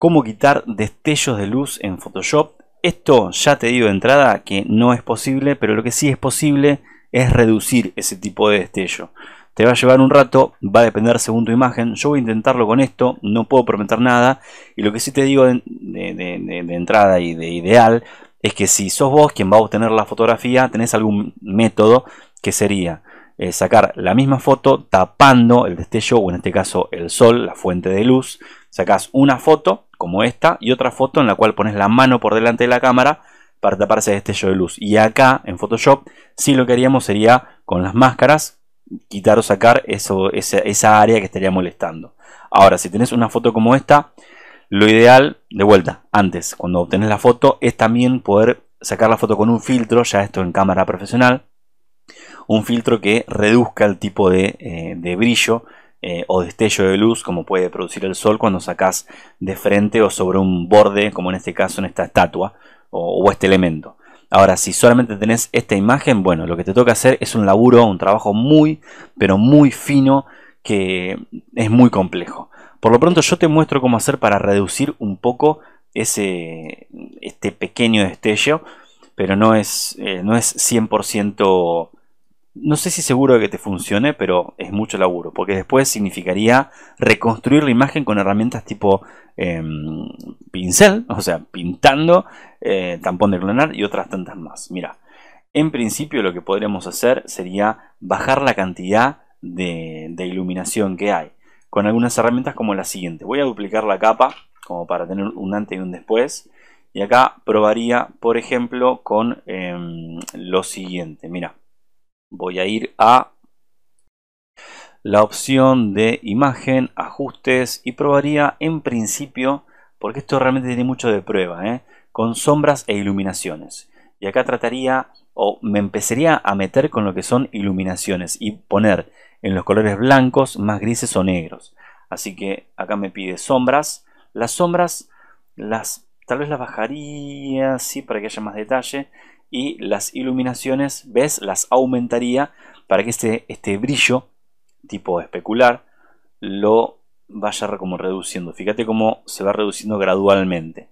cómo quitar destellos de luz en Photoshop. Esto ya te digo de entrada que no es posible, pero lo que sí es posible es reducir ese tipo de destello. Te va a llevar un rato, va a depender según tu imagen. Yo voy a intentarlo con esto, no puedo prometer nada. Y lo que sí te digo de, entrada y de ideal es que si sos vos quien va a obtener la fotografía, tenés algún método que sería eh, sacar la misma foto tapando el destello o en este caso el sol, la fuente de luz. Sacás una foto como esta y otra foto en la cual pones la mano por delante de la cámara para taparse ese destello de luz. Y acá en Photoshop si lo que haríamos sería con las máscaras quitar o sacar eso, esa, esa área que estaría molestando. Ahora, si tenés una foto como esta, lo ideal, de vuelta, antes, cuando obtenés la foto, es también poder sacar la foto con un filtro, ya esto en cámara profesional, un filtro que reduzca el tipo de, eh, brillo eh, o destello de luz como puede producir el sol cuando sacas de frente o sobre un borde, como en este caso en esta estatua o, este elemento. Ahora, si solamente tenés esta imagen, bueno, lo que te toca hacer es un laburo, un trabajo muy, pero muy fino, que es muy complejo. Por lo pronto yo te muestro cómo hacer para reducir un poco ese, este pequeño destello, pero no es, eh, no es 100% no sé si seguro de que te funcione, pero es mucho laburo, porque después significaría reconstruir la imagen con herramientas tipo em, pincel, o sea, pintando, eh, tampón de clonar y otras tantas más. Mira, en principio lo que podríamos hacer sería bajar la cantidad de, iluminación que hay, con algunas herramientas como la siguiente. Voy a duplicar la capa, como para tener un antes y un después, y acá probaría, por ejemplo, con em, lo siguiente, mira voy a ir a la opción de imagen, ajustes y probaría en principio, porque esto realmente tiene mucho de prueba, ¿eh? con sombras e iluminaciones. Y acá trataría o me empezaría a meter con lo que son iluminaciones y poner en los colores blancos, más grises o negros. Así que acá me pide sombras. Las sombras las tal vez las bajaría, sí, para que haya más detalle y las iluminaciones, ves, las aumentaría para que este, este brillo tipo especular lo vaya como reduciendo. Fíjate cómo se va reduciendo gradualmente.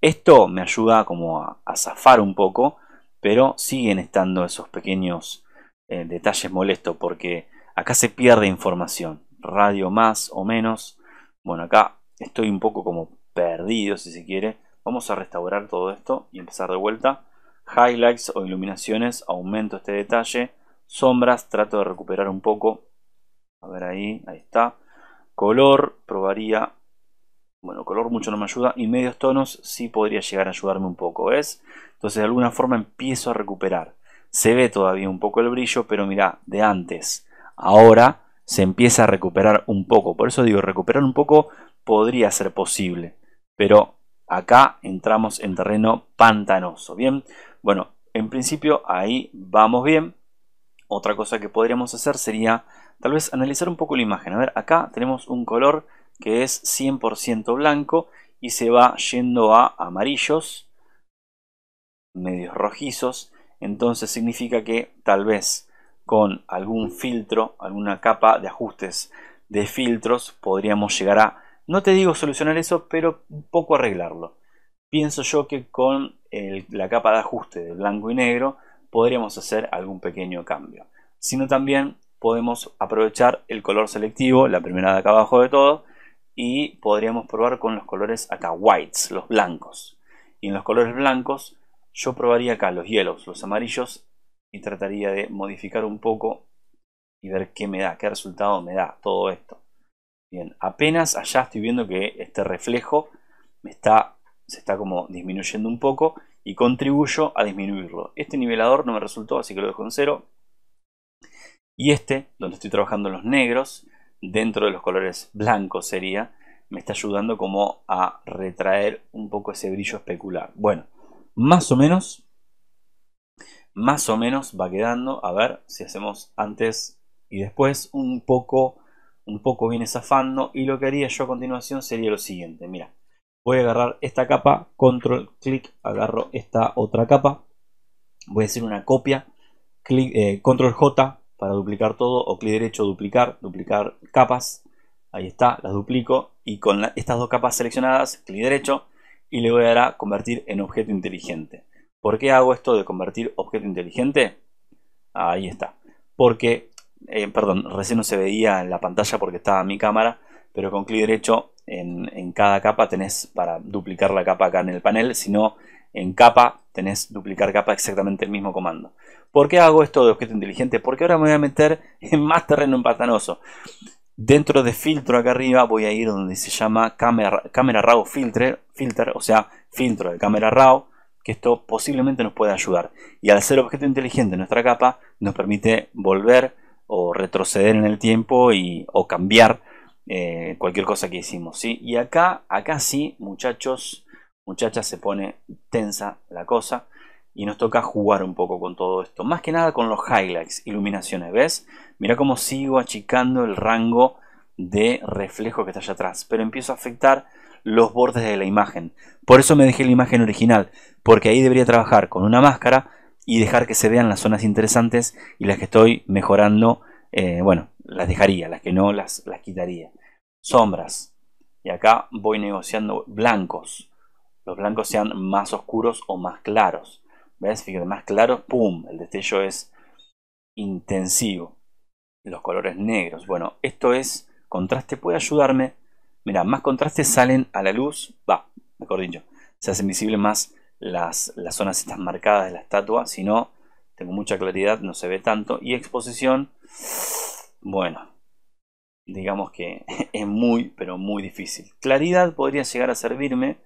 Esto me ayuda como a, zafar un poco, pero siguen estando esos pequeños eh, detalles molestos porque acá se pierde información. Radio más o menos. Bueno, acá estoy un poco como perdido si se quiere. Vamos a restaurar todo esto y empezar de vuelta. Highlights o iluminaciones, aumento este detalle. Sombras, trato de recuperar un poco. A ver ahí, ahí está. Color, probaría. Bueno, color mucho no me ayuda. Y medios tonos sí podría llegar a ayudarme un poco, ¿ves? Entonces de alguna forma empiezo a recuperar. Se ve todavía un poco el brillo, pero mirá, de antes. Ahora se empieza a recuperar un poco. Por eso digo, recuperar un poco podría ser posible. Pero acá entramos en terreno pantanoso. Bien, bueno, en principio ahí vamos bien. Otra cosa que podríamos hacer sería tal vez analizar un poco la imagen. A ver, acá tenemos un color que es 100% blanco y se va yendo a amarillos, medios rojizos. Entonces significa que tal vez con algún filtro, alguna capa de ajustes de filtros, podríamos llegar a no te digo solucionar eso, pero un poco arreglarlo. Pienso yo que con la capa de ajuste de blanco y negro podríamos hacer algún pequeño cambio. Sino también podemos aprovechar el color selectivo, la primera de acá abajo de todo, y podríamos probar con los colores acá whites, los blancos. Y en los colores blancos yo probaría acá los yellows, los amarillos, y trataría de modificar un poco y ver qué me da, qué resultado me da todo esto. Bien, apenas allá estoy viendo que este reflejo me está, se está como disminuyendo un poco y contribuyo a disminuirlo. Este nivelador no me resultó, así que lo dejo en cero. Y este, donde estoy trabajando los negros, dentro de los colores blancos sería, me está ayudando como a retraer un poco ese brillo especular. Bueno, más o menos, más o menos va quedando, a ver si hacemos antes y después un poco un poco viene zafando y lo que haría yo a continuación sería lo siguiente, mira, voy a agarrar esta capa, control, clic, agarro esta otra capa, voy a hacer una copia, eh, control J para duplicar todo o clic derecho duplicar, duplicar capas, ahí está, las duplico y con estas dos capas seleccionadas, clic derecho y le voy a dar a convertir en objeto inteligente. ¿Por qué hago esto de convertir objeto inteligente? Ahí está. Porque eh, perdón, recién no se veía en la pantalla porque estaba mi cámara, pero con clic derecho en, cada capa tenés para duplicar la capa acá en el panel, sino en capa tenés duplicar capa exactamente el mismo comando. ¿Por qué hago esto de objeto inteligente? Porque ahora me voy a meter en más terreno empantanoso. Dentro de filtro acá arriba voy a ir donde se llama cámara RAW filter, filter, o sea, filtro de cámara RAW, que esto posiblemente nos pueda ayudar. Y al hacer objeto inteligente nuestra capa, nos permite volver o retroceder en el tiempo y, o cambiar eh, cualquier cosa que hicimos. ¿sí? Y acá, acá sí, muchachos, muchachas, se pone tensa la cosa y nos toca jugar un poco con todo esto. Más que nada con los highlights, iluminaciones, ¿ves? Mira cómo sigo achicando el rango de reflejo que está allá atrás, pero empiezo a afectar los bordes de la imagen. Por eso me dejé la imagen original, porque ahí debería trabajar con una máscara y dejar que se vean las zonas interesantes y las que estoy mejorando, eh, bueno, las dejaría, las que no las, las quitaría. Sombras. Y acá voy negociando blancos. Los blancos sean más oscuros o más claros. ¿Ves? Fíjate, más claros, ¡pum! El destello es intensivo. Los colores negros. Bueno, esto es contraste, puede ayudarme. Mira, más contraste salen a la luz, va, mejor dicho, se hacen visibles más las, zonas están marcadas de la estatua, si no, tengo mucha claridad, no se ve tanto. Y exposición, bueno, digamos que es muy, pero muy difícil. Claridad podría llegar a servirme,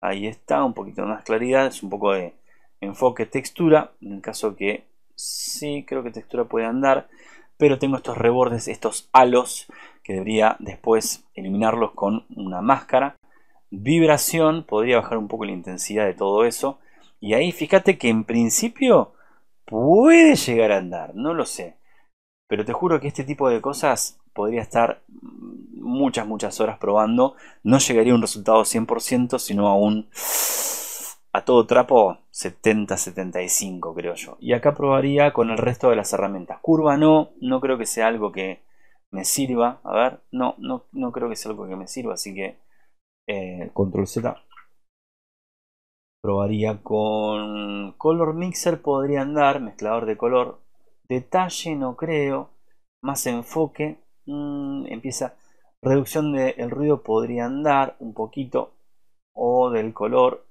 ahí está, un poquito más claridad, es un poco de enfoque, textura, en el caso que sí, creo que textura puede andar, pero tengo estos rebordes, estos halos, que debería después eliminarlos con una máscara vibración, podría bajar un poco la intensidad de todo eso. Y ahí fíjate que en principio puede llegar a andar, no lo sé. Pero te juro que este tipo de cosas podría estar muchas, muchas horas probando. No llegaría a un resultado 100%, sino a un... A todo trapo 70-75 creo yo. Y acá probaría con el resto de las herramientas. Curva no, no creo que sea algo que me sirva. A ver, no, no, no creo que sea algo que me sirva. Así que eh, control Z. Probaría con Color Mixer, podría andar, mezclador de color. Detalle, no creo. Más enfoque. Mm, empieza. Reducción del ruido podría andar un poquito. O del color.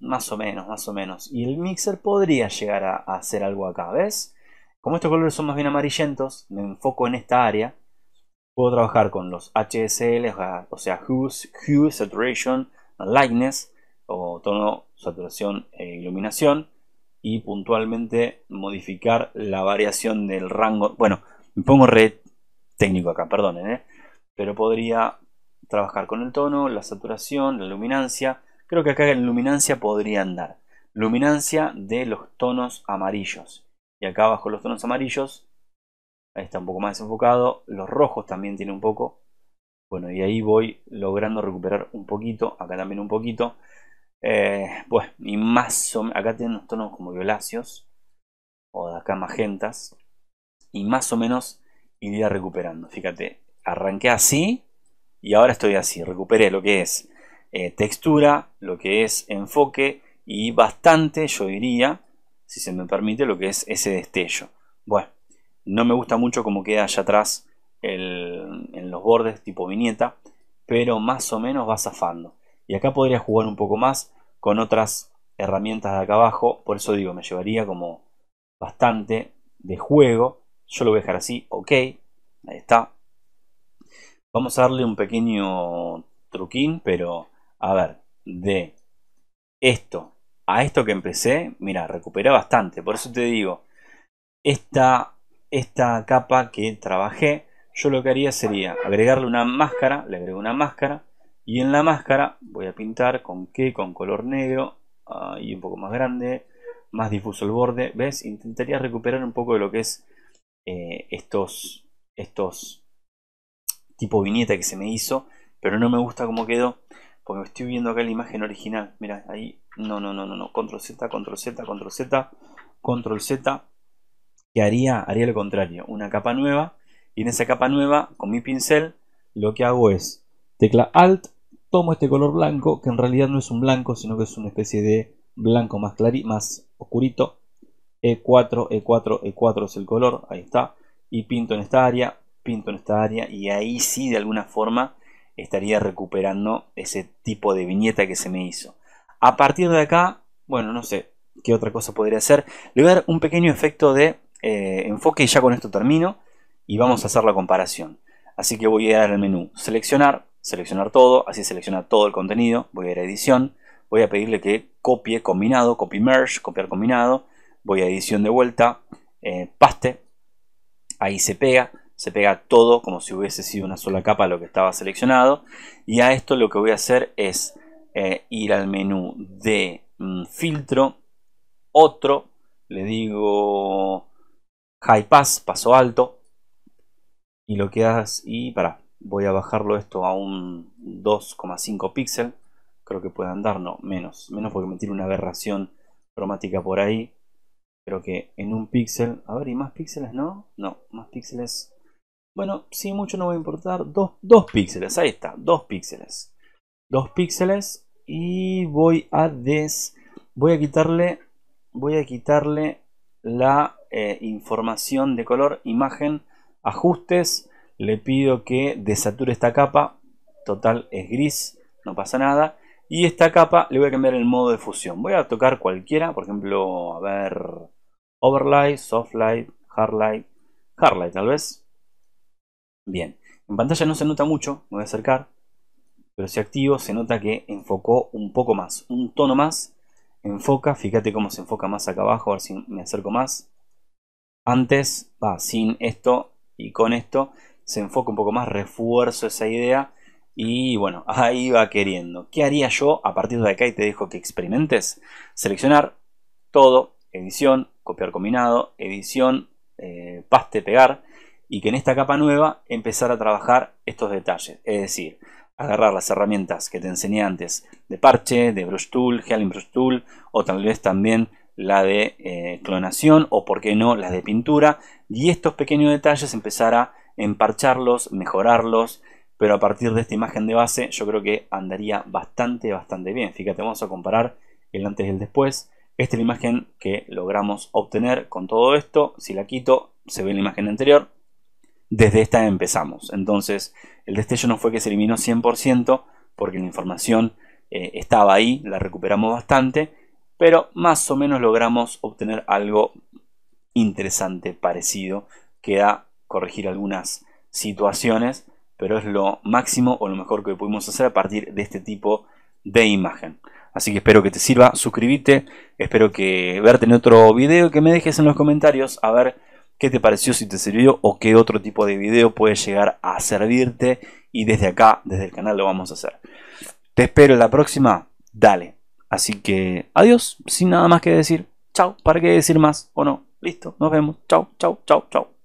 Más o menos, más o menos. Y el mixer podría llegar a hacer algo acá, ¿ves? Como estos colores son más bien amarillentos, me enfoco en esta área. Puedo trabajar con los HSL, o sea, Hue, Saturation, Lightness, o tono, saturación e iluminación. Y puntualmente modificar la variación del rango. Bueno, me pongo red técnico acá, perdonen, ¿eh? pero podría trabajar con el tono, la saturación, la luminancia. Creo que acá en luminancia podría andar. Luminancia de los tonos amarillos. Y acá abajo los tonos amarillos Ahí está un poco más desenfocado. Los rojos también tiene un poco. Bueno, y ahí voy logrando recuperar un poquito. Acá también un poquito. Eh, pues, y más o Acá tiene unos tonos como violáceos. O de acá magentas. Y más o menos iría recuperando. Fíjate, arranqué así. Y ahora estoy así. Recuperé lo que es eh, textura, lo que es enfoque. Y bastante, yo diría, si se me permite, lo que es ese destello. Bueno. No me gusta mucho cómo queda allá atrás en los bordes tipo viñeta, pero más o menos va zafando. Y acá podría jugar un poco más con otras herramientas de acá abajo, por eso digo, me llevaría como bastante de juego. Yo lo voy a dejar así, ok, ahí está. Vamos a darle un pequeño truquín, pero a ver, de esto a esto que empecé, mira, recuperé bastante. Por eso te digo, esta esta capa que trabajé, yo lo que haría sería agregarle una máscara, le agrego una máscara, y en la máscara voy a pintar con qué, con color negro, ah, y un poco más grande, más difuso el borde, ¿ves? Intentaría recuperar un poco de lo que es eh, estos, estos tipo viñeta que se me hizo, pero no me gusta cómo quedó, porque estoy viendo acá la imagen original, mira, ahí, no, no, no, no, no, control Z, control Z, control Z, control Z, ¿qué haría? Haría lo contrario, una capa nueva y en esa capa nueva, con mi pincel, lo que hago es tecla Alt, tomo este color blanco, que en realidad no es un blanco, sino que es una especie de blanco más, clarí, más oscurito. E4, E4, E4 es el color, ahí está. Y pinto en esta área, pinto en esta área y ahí sí de alguna forma estaría recuperando ese tipo de viñeta que se me hizo. A partir de acá, bueno, no sé qué otra cosa podría hacer. Le voy a dar un pequeño efecto de eh, enfoque ya con esto termino y vamos a hacer la comparación. Así que voy a ir al menú seleccionar, seleccionar todo, así selecciona todo el contenido, voy a ir a edición, voy a pedirle que copie combinado, copy merge, copiar combinado, voy a edición de vuelta, eh, paste, ahí se pega, se pega todo como si hubiese sido una sola capa lo que estaba seleccionado y a esto lo que voy a hacer es eh, ir al menú de mm, filtro, otro, le digo High Pass, paso alto. Y lo que haces, y para, voy a bajarlo esto a un 2,5 píxel. Creo que puede andar, no, menos. Menos porque me tiene una aberración cromática por ahí. Creo que en un píxel, a ver, ¿y más píxeles no? No, más píxeles. Bueno, si mucho no va a importar. dos píxeles, ahí está, dos píxeles. Dos píxeles y voy a des... Voy a quitarle, voy a quitarle la eh, información de color, imagen, ajustes. Le pido que desature esta capa. Total es gris, no pasa nada. Y esta capa le voy a cambiar el modo de fusión. Voy a tocar cualquiera, por ejemplo, a ver, Overlight, Softlight, Hardlight, Hardlight tal vez. Bien, en pantalla no se nota mucho, me voy a acercar. Pero si activo se nota que enfocó un poco más, un tono más enfoca, fíjate cómo se enfoca más acá abajo, a ver si me acerco más, antes, va, sin esto y con esto, se enfoca un poco más, refuerzo esa idea y bueno, ahí va queriendo. ¿Qué haría yo a partir de acá y te dejo que experimentes? Seleccionar todo, edición, copiar combinado, edición, eh, paste, pegar y que en esta capa nueva empezar a trabajar estos detalles. Es decir, agarrar las herramientas que te enseñé antes de parche, de brush tool, healing brush tool o tal vez también la de eh, clonación o, por qué no, las de pintura. Y estos pequeños detalles empezar a emparcharlos, mejorarlos. Pero a partir de esta imagen de base yo creo que andaría bastante, bastante bien. Fíjate, vamos a comparar el antes y el después. Esta es la imagen que logramos obtener con todo esto. Si la quito, se ve la imagen anterior. Desde esta empezamos. Entonces, el destello no fue que se eliminó 100% porque la información eh, estaba ahí, la recuperamos bastante pero más o menos logramos obtener algo interesante, parecido. Que da corregir algunas situaciones, pero es lo máximo o lo mejor que pudimos hacer a partir de este tipo de imagen. Así que espero que te sirva, suscríbete, espero que verte en otro video, que me dejes en los comentarios a ver qué te pareció, si te sirvió o qué otro tipo de video puede llegar a servirte y desde acá, desde el canal lo vamos a hacer. Te espero en la próxima, dale. Así que adiós, sin nada más que decir. Chao, ¿para qué decir más o no? Listo, nos vemos. Chao, chao, chao, chao.